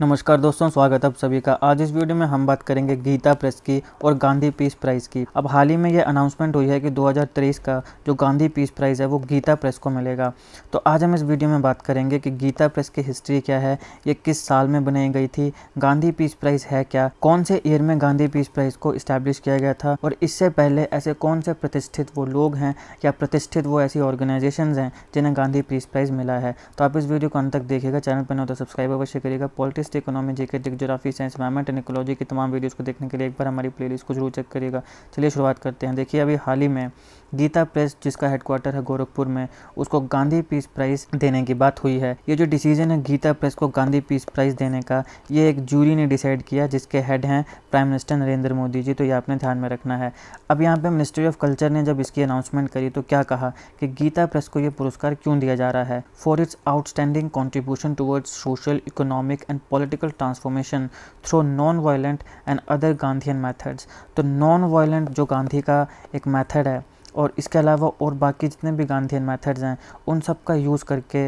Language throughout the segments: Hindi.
नमस्कार दोस्तों स्वागत है आप सभी का आज इस वीडियो में हम बात करेंगे गीता प्रेस की और गांधी पीस प्राइज़ की अब हाल ही में यह अनाउंसमेंट हुई है कि 2023 का जो गांधी पीस प्राइज़ है वो गीता प्रेस को मिलेगा तो आज हम इस वीडियो में बात करेंगे कि गीता प्रेस की हिस्ट्री क्या है ये किस साल में बनाई गई थी गांधी पीस प्राइज़ है क्या कौन से ईयर में गांधी पीस प्राइज़ को इस्टेब्लिश किया गया था और इससे पहले ऐसे कौन से प्रतिष्ठित वो लोग हैं या प्रतिष्ठित वो ऐसी ऑर्गेनाइजेशन हैं जिन्हें गांधी पीस प्राइज़ मिला है तो आप इस वीडियो को अंत तक देखिएगा चैनल पर न तो सब्सक्राइब अवश्य करिएगा पॉलिटिक्स लेटेस्ट इकोनॉमी जेके जिक geography science environment and ecology की तमाम वीडियोज़ को देखने के लिए एक बार हमारी प्लेलिस्ट को जरूर चेक करिएगा चलिए शुरुआत करते हैं देखिए अभी हाल ही में गीता प्रेस जिसका हेडक्वार्टर है गोरखपुर में उसको गांधी पीस प्राइज़ देने की बात हुई है ये जो डिसीजन है गीता प्रेस को गांधी पीस प्राइज़ देने का ये एक जूरी ने डिसाइड किया जिसके हेड हैं प्राइम मिनिस्टर नरेंद्र मोदी जी तो ये आपने ध्यान में रखना है अब यहाँ पर मिनिस्ट्री ऑफ कल्चर ने जब इसकी अनाउंसमेंट करी तो क्या कहा कि गीता प्रेस को ये पुरस्कार क्यों दिया जा रहा है for its outstanding contribution towards social economic and political transformation through non violent and other Gandhi methods तो नॉन वायलेंट जो गांधी का एक मैथड है और इसके अलावा और बाकी जितने भी गांधीन मेथड्स हैं उन सब का यूज़ करके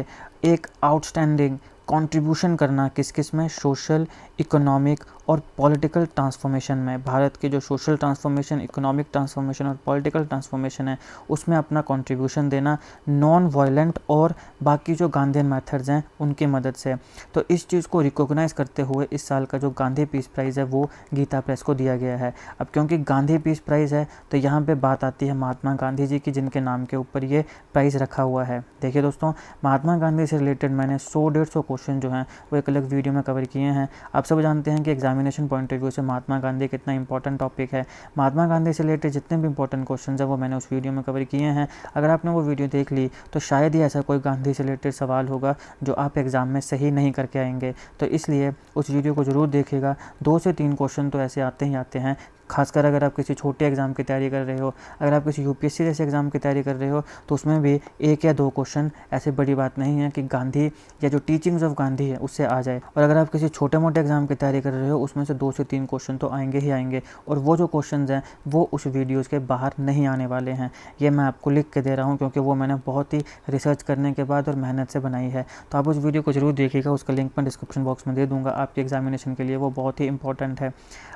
एक आउटस्टैंडिंग कंट्रीब्यूशन करना किस किस में सोशल इकोनॉमिक और पॉलिटिकल ट्रांसफॉर्मेशन में भारत के जो सोशल ट्रांसफॉर्मेशन इकोनॉमिक ट्रांसफॉर्मेशन और पॉलिटिकल ट्रांसफॉर्मेशन है उसमें अपना कंट्रीब्यूशन देना नॉन वायलेंट और बाकी जो गांधीन मेथड्स हैं उनकी मदद से तो इस चीज़ को रिकॉग्नाइज़ करते हुए इस साल का जो गांधी पीस प्राइज़ है वो गीता प्रेस को दिया गया है अब क्योंकि गांधी पीस प्राइज़ है तो यहाँ पर बात आती है महात्मा गांधी जी की जिनके नाम के ऊपर ये प्राइज़ रखा हुआ है देखिए दोस्तों महात्मा गांधी से रिलेटेड मैंने सौ डेढ़ सौ क्वेश्चन जो हैं वो एक अलग वीडियो में कवर किए हैं आप सब जानते हैं कि exam examination point of view से महात्मा गांधी कितना इंपॉर्टेंट टॉपिक है महात्मा गांधी से रिलेटेड जितने भी इंपॉर्टेंट क्वेश्चन है वो मैंने उस वीडियो में कवर किए हैं अगर आपने वो वीडियो देख ली तो शायद ही ऐसा कोई गांधी से रिलेटेड सवाल होगा जो आप एग्ज़ाम में सही नहीं करके आएंगे तो इसलिए उस वीडियो को ज़रूर देखेगा दो से तीन क्वेश्चन तो ऐसे आते ही आते हैं खासकर अगर आप किसी छोटे एग्ज़ाम की तैयारी कर रहे हो अगर आप किसी यूपीएससी जैसे एग्ज़ाम की तैयारी कर रहे हो तो उसमें भी एक या दो क्वेश्चन ऐसे बड़ी बात नहीं है कि गांधी या जो टीचिंग्स ऑफ गांधी है उससे आ जाए और अगर आप किसी छोटे मोटे एग्ज़ाम की तैयारी कर रहे हो उसमें से दो से तीन क्वेश्चन तो आएंगे ही आएंगे और वो जो क्वेश्चन हैं वो उस वीडियोज़ के बाहर नहीं आने वाले हैं ये मैं आपको लिख के दे रहा हूँ क्योंकि वो मैंने बहुत ही रिसर्च करने के बाद और मेहनत से बनाई है तो आप उस वीडियो को ज़रूर देखिएगा उसका लिंक मैं डिस्क्रिप्शन बॉक्स में दे दूँगा आपके एग्जामिनेशन के लिए वो बहुत ही इंपॉर्टेंट है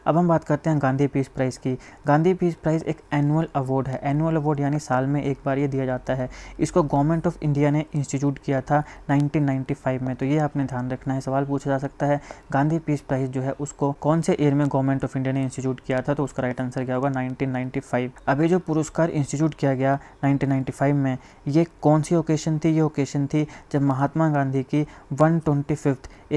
अब हम बात करते हैं गांधी पी पीस प्राइज़ की गांधी पीस प्राइज़ एक एनुअल अवार्ड है एनुअल अवार्ड यानी साल में एक बार ये दिया जाता है इसको गवर्नमेंट ऑफ इंडिया ने इंस्टीट्यूट किया था 1995 में तो ये आपने ध्यान रखना है सवाल पूछा जा सकता है गांधी पीस प्राइज़ जो है उसको कौन से ईयर में गवर्नमेंट ऑफ इंडिया ने इंस्टीट्यूट किया था तो उसका राइट आंसर क्या होगा नाइनटीन अभी जो पुरस्कार इंस्टीट्यूट किया गया नाइनटीन में ये कौन सी ओकेशन थी ये ओकेशन थी जब महात्मा गांधी की वन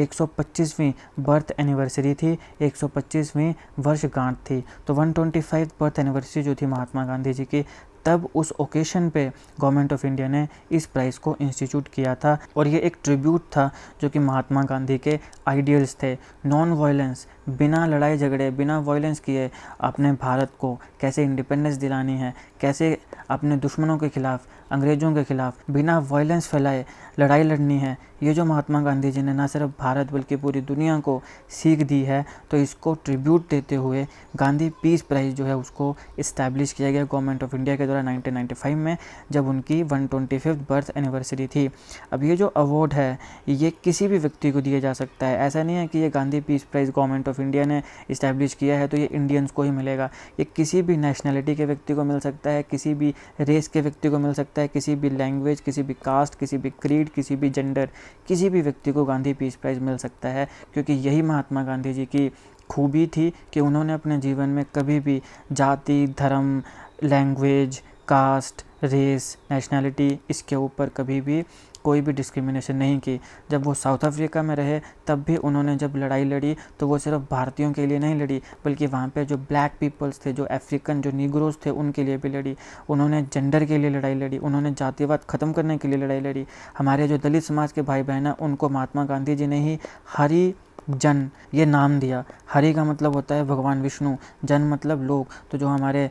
125वीं बर्थ एनिवर्सरी थी 125वीं वर्षगांठ थी तो 125 बर्थ एनिवर्सरी जो थी महात्मा गांधी जी की तब उस ओकेशन पे गवर्नमेंट ऑफ इंडिया ने इस प्राइस को इंस्टीट्यूट किया था और ये एक ट्रिब्यूट था जो कि महात्मा गांधी के आइडियल्स थे नॉन वायलेंस बिना लड़ाई झगड़े बिना वायलेंस किए अपने भारत को कैसे इंडिपेंडेंस दिलानी है कैसे अपने दुश्मनों के खिलाफ अंग्रेज़ों के खिलाफ बिना वायलेंस फैलाए लड़ाई लड़नी है ये जो महात्मा गांधी जी ने ना सिर्फ भारत बल्कि पूरी दुनिया को सीख दी है तो इसको ट्रिब्यूट देते हुए गांधी पीस प्राइज़ जो है उसको इस्टेब्लिश किया गया गवर्नमेंट ऑफ इंडिया के द्वारा 1995 में जब उनकी वन बर्थ एनिवर्सरी थी अब ये जो अवार्ड है ये किसी भी व्यक्ति को दिया जा सकता है ऐसा नहीं है कि ये Gandhi peace prize government of of India ने इस्टेब्लिश किया है तो ये इंडियंस को ही मिलेगा ये किसी भी नेशनैलिटी के व्यक्ति को मिल सकता है किसी भी रेस के व्यक्ति को मिल सकता है किसी भी लैंग्वेज किसी भी कास्ट किसी भी क्रीड किसी भी जेंडर किसी भी व्यक्ति को गांधी पीस प्राइज़ मिल सकता है क्योंकि यही महात्मा गांधी जी की खूबी थी कि उन्होंने अपने जीवन में कभी भी जाति धर्म लैंग्वेज कास्ट रेस नेशनैलिटी इसके ऊपर कभी भी कोई भी डिस्क्रिमिनेशन नहीं की जब वो साउथ अफ्रीका में रहे तब भी उन्होंने जब लड़ाई लड़ी तो वो सिर्फ भारतीयों के लिए नहीं लड़ी बल्कि वहाँ पर जो ब्लैक पीपल्स थे जो अफ्रीकन जो निगरोज थे उनके लिए भी लड़ी उन्होंने जेंडर के लिए लड़ाई लड़ी उन्होंने जातिवाद ख़त्म करने के लिए लड़ाई लड़ी हमारे जो दलित समाज के भाई बहन हैं उनको महात्मा गांधी जी ने ही हरी जन ये नाम दिया हरि का मतलब होता है भगवान विष्णु जन मतलब लोग तो जो हमारे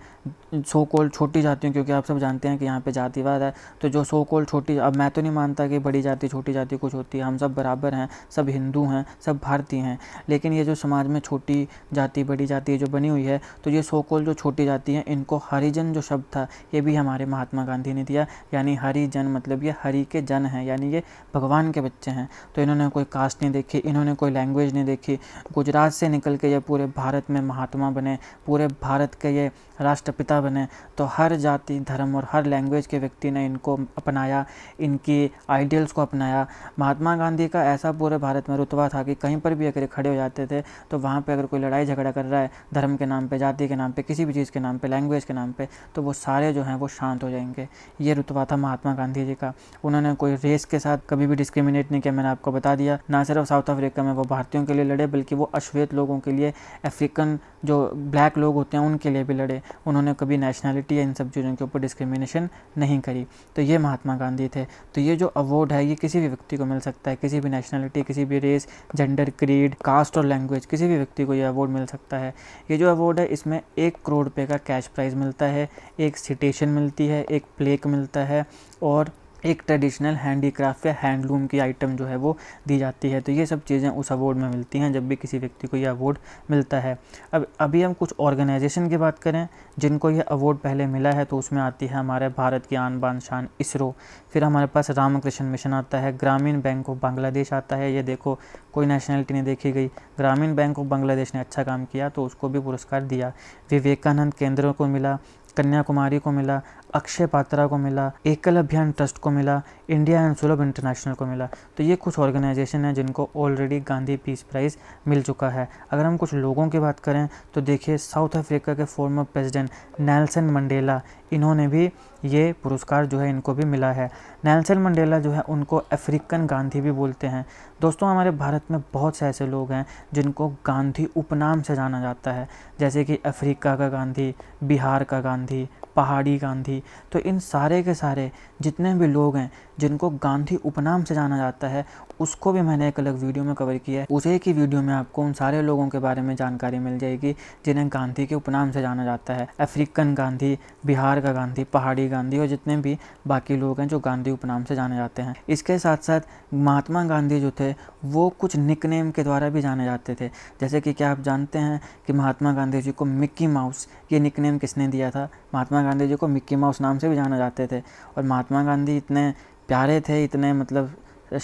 सो कॉल छोटी जातियों क्योंकि आप सब जानते हैं कि यहाँ पे जातिवाद है तो जो सो कॉल छोटी अब मैं तो नहीं मानता कि बड़ी जाति छोटी जाति कुछ होती है हम सब बराबर हैं सब हिंदू हैं सब भारतीय हैं लेकिन ये जो समाज में छोटी जाति बड़ी जाति जो बनी हुई है तो ये सो कॉल जो छोटी जाति है इनको हरिजन जो शब्द था ये भी हमारे महात्मा गांधी ने दिया यानी हरिजन मतलब ये हरि के जन हैं यानी ये भगवान के बच्चे हैं तो इन्होंने कोई कास्ट नहीं देखी इन्होंने कोई लैंग्वेज नहीं देखी गुजरात से निकल के ये पूरे भारत में महात्मा बने पूरे भारत के ये राष्ट्रपिता बने तो हर जाति धर्म और हर लैंग्वेज के व्यक्ति ने इनको अपनाया इनकी आइडियल्स को अपनाया महात्मा गांधी का ऐसा पूरे भारत में रुतबा था कि कहीं पर भी अगर खड़े हो जाते थे तो वहाँ पर अगर कोई लड़ाई झगड़ा कर रहा है धर्म के नाम पर जाति के नाम पर किसी भी चीज़ के नाम पर लैंग्वेज के नाम पर तो वो सारे जो हैं वो शांत हो जाएंगे ये रुतबा था महात्मा गांधी जी का उन्होंने कोई रेस के साथ कभी भी डिस्क्रिमिनेट नहीं किया मैंने आपको बता दिया ना सिर्फ साउथ अफ्रीका में वो भारतीयों के लिए लड़े बल्कि वो अश्वेत लोगों के लिए अफ्रीकन जो ब्लैक लोग होते हैं उनके लिए भी लड़े उन्होंने कभी नेशनैलिटी या इन सब चीज़ों के ऊपर डिस्क्रिमिनेशन नहीं करी तो ये महात्मा गांधी थे तो ये जो अवार्ड है ये किसी भी व्यक्ति को मिल सकता है किसी भी नेशनैलिटी किसी भी रेस जेंडर क्रीड कास्ट और लैंग्वेज किसी भी व्यक्ति को ये अवार्ड मिल सकता है ये जो अवार्ड है इसमें एक करोड़ रुपये का कैश प्राइज़ मिलता है एक सिटेशन मिलती है एक प्लेक मिलता है और एक ट्रेडिशनल हैंडीक्राफ्ट या हैंडलूम की आइटम जो है वो दी जाती है तो ये सब चीज़ें उस अवार्ड में मिलती हैं जब भी किसी व्यक्ति को ये अवार्ड मिलता है अब अभी हम कुछ ऑर्गेनाइजेशन की बात करें जिनको ये अवार्ड पहले मिला है तो उसमें आती है हमारे भारत की आन बान शान इसरो फिर हमारे पास रामकृष्ण मिशन आता है ग्रामीण बैंक ऑफ बांग्लादेश आता है ये देखो कोई नेशनलिटी नहीं देखी गई ग्रामीण बैंक ऑफ बांग्लादेश ने अच्छा काम किया तो उसको भी पुरस्कार दिया विवेकानंद केंद्रों को मिला कन्याकुमारी को मिला अक्षय पात्रा को मिला एकल अभियान ट्रस्ट को मिला इंडिया एंड सुलभ इंटरनेशनल को मिला तो ये कुछ ऑर्गेनाइजेशन है जिनको ऑलरेडी गांधी पीस प्राइज़ मिल चुका है अगर हम कुछ लोगों की बात करें तो देखिए साउथ अफ्रीका के फॉर्मर प्रेसिडेंट नैलसन मंडेला इन्होंने भी ये पुरस्कार जो है इनको भी मिला है नैलसन मंडेला जो है उनको अफ्रीकन गांधी भी बोलते हैं दोस्तों हमारे भारत में बहुत से ऐसे लोग हैं जिनको गांधी उपनाम से जाना जाता है जैसे कि अफ्रीका का गांधी बिहार का गांधी पहाड़ी गांधी तो इन सारे के सारे जितने भी लोग हैं जिनको गांधी उपनाम से जाना जाता है उसको भी मैंने एक अलग वीडियो में कवर किया है उसे की वीडियो में आपको उन सारे लोगों के बारे में जानकारी मिल जाएगी जिन्हें गांधी के उपनाम से जाना जाता है अफ्रीकन गांधी बिहार का गांधी पहाड़ी गांधी और जितने भी बाकी लोग हैं जो गांधी उपनाम से जाने जाते हैं इसके साथ साथ महात्मा गांधी जो थे वो कुछ निक के द्वारा भी जाने जाते थे जैसे कि क्या आप जानते हैं कि महात्मा गांधी जी को मिक्की माउस ये निकनेम किसने दिया था महात्मा गांधी जी को मिक्की माउस उस नाम से भी जाना जाते थे और महात्मा गांधी इतने प्यारे थे इतने मतलब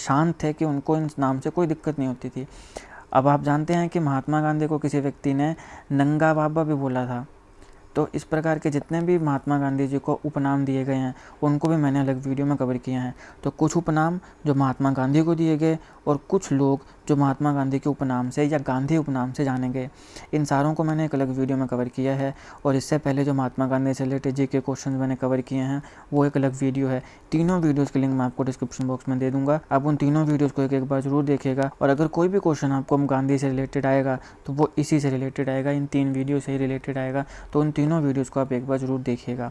शांत थे कि उनको इन नाम से कोई दिक्कत नहीं होती थी अब आप जानते हैं कि महात्मा गांधी को किसी व्यक्ति ने नंगा बाबा भी बोला था तो इस प्रकार के जितने भी महात्मा गांधी जी को उपनाम दिए गए हैं उनको भी मैंने अलग वीडियो में कवर किए हैं तो कुछ उपनाम जो महात्मा गांधी को दिए गए और कुछ लोग जो महात्मा गांधी के उपनाम से या गांधी उपनाम से जाने गए इन सारों को मैंने एक अलग वीडियो में कवर किया है और इससे पहले जो महात्मा गांधी से रिलेटेड जी के क्वेश्चन मैंने कवर किए हैं वो एक अलग वीडियो है तीनों वीडियोज़ की लिंक मैं आपको डिस्क्रिप्शन बॉक्स में दे दूंगा आप उन तीनों वीडियोज़ को एक एक बार जरूर देखिएगा और अगर कोई भी क्वेश्चन आपको गांधी से रिलेटेड आएगा तो वो इसी से रिलेटेड आएगा इन तीन वीडियो से ही रिलेटेड आएगा तो उन तीनों वीडियोज़ को आप एक बार ज़रूर देखिएगा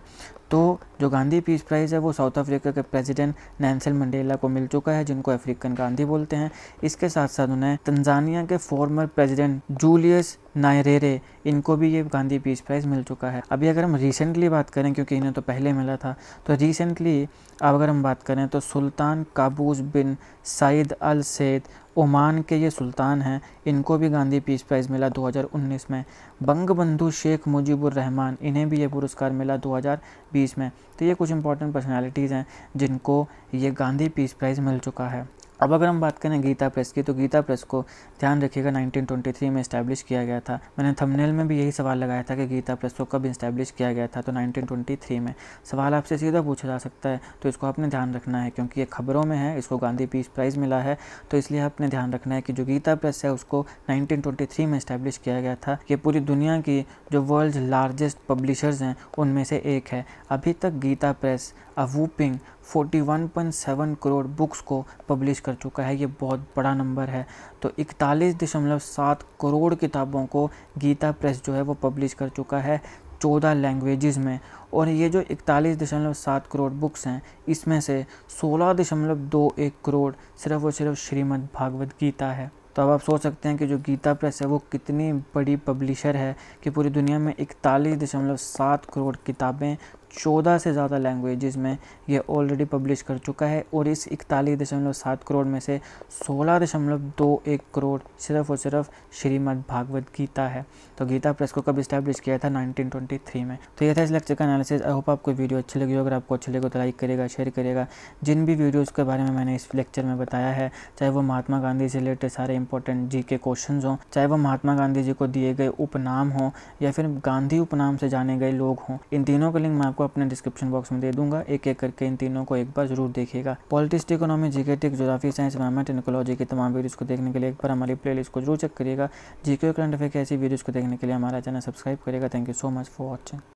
तो जो गांधी पीस प्राइज़ है वो साउथ अफ्रीका के प्रेसिडेंट नैनसल मंडेला को मिल चुका है जिनको अफ्रीकन गांधी बोलते हैं इसके साथ साथ बाद उन्हें तंजानिया के फॉर्मर प्रेसिडेंट जूलियस नायरेरे इनको भी ये गांधी पीस प्राइज़ मिल चुका है अभी अगर हम रिसेंटली बात करें क्योंकि इन्हें तो पहले मिला था तो रिसेंटली अब अगर हम बात करें तो सुल्तान Qaboos bin Said Al Said Oman के ये सुल्तान हैं इनको भी गांधी पीस प्राइज़ मिला 2019 में बंगबंधु शेख मुजीबुर रहमान इन्हें भी ये पुरस्कार मिला 2020 में तो ये कुछ इंपॉर्टेंट पर्सनैलिटीज़ हैं जिनको ये गांधी पीस प्राइज़ मिल चुका है अब अगर हम बात करें गीता प्रेस की तो गीता प्रेस को ध्यान रखिएगा 1923 में इस्टेब्लिश किया गया था मैंने थंबनेल में भी यही सवाल लगाया था कि गीता प्रेस को कब इस्टेब्लिश किया गया था तो 1923 में सवाल आपसे सीधा पूछा जा सकता है तो इसको आपने ध्यान रखना है क्योंकि ये खबरों में है इसको गांधी पीस प्राइज़ मिला है तो इसलिए आपने ध्यान रखना है कि जो गीता प्रेस है उसको नाइनटीन में इस्टेब्लिश किया गया था ये पूरी दुनिया की जो वर्ल्ड लार्जेस्ट पब्लिशर्स हैं उनमें से एक है अभी तक गीता प्रेस अवूपिंग 41.7 करोड़ बुक्स को पब्लिश कर चुका है ये बहुत बड़ा नंबर है तो इकतालीस दशमलव सात करोड़ किताबों को गीता प्रेस जो है वो पब्लिश कर चुका है चौदह लैंग्वेजेस में और ये जो इकतालीस दशमलव सात करोड़ बुक्स हैं इसमें से सोलह दशमलव दो एक करोड़ सिर्फ और सिर्फ श्रीमद् भागवत गीता है तो अब आप सोच सकते हैं कि जो गीता प्रेस है वो कितनी बड़ी पब्लिशर है कि पूरी दुनिया में इकतालीस दशमलव सात करोड़ किताबें चौदह से ज़्यादा लैंग्वेजेस में ये ऑलरेडी पब्लिश कर चुका है और इस इकतालीस दशमलव सात करोड़ में से सोलह दशमलव दो एक करोड़ सिर्फ और सिर्फ श्रीमद् भागवत गीता है तो गीता प्रेस को कब इस्टेब्लिश किया था 1923 में तो ये था इस लेक्चर का एनालिसिस आई होप आपको वीडियो अच्छी लगी अगर आपको अच्छी लगे तो लाइक करेगा शेयर करेगा जिन भी वीडियोज़ के बारे में मैंने इस लेक्चर में बताया है चाहे वो महात्मा गांधी से रिलेटेड सारे इंपॉर्टेंट जी के क्वेश्चन हों चाहे वो महात्मा गांधी जी को दिए गए उपनाम हों या फिर गांधी उपनाम से जाने गए लोग हों इन तीनों का लिंक मैं आपको आपको अपने डिस्क्रिप्शन बॉक्स में दे दूंगा एक एक करके इन तीनों को एक बार जरूर देखिएगा पॉलिटिक्स इकोनॉमी टिक जोग्राफी साइंस एनवायरमेंट इकोलॉजी के तमाम वीडियोज़ को देखने के लिए एक बार हमारी प्ले को जरूर चेक करिएगा जीके करंट अफेयर की ऐसी वीडियोज़ को देखने के लिए हमारा चैनल सब्सक्राइब करेगा thank you so much for watching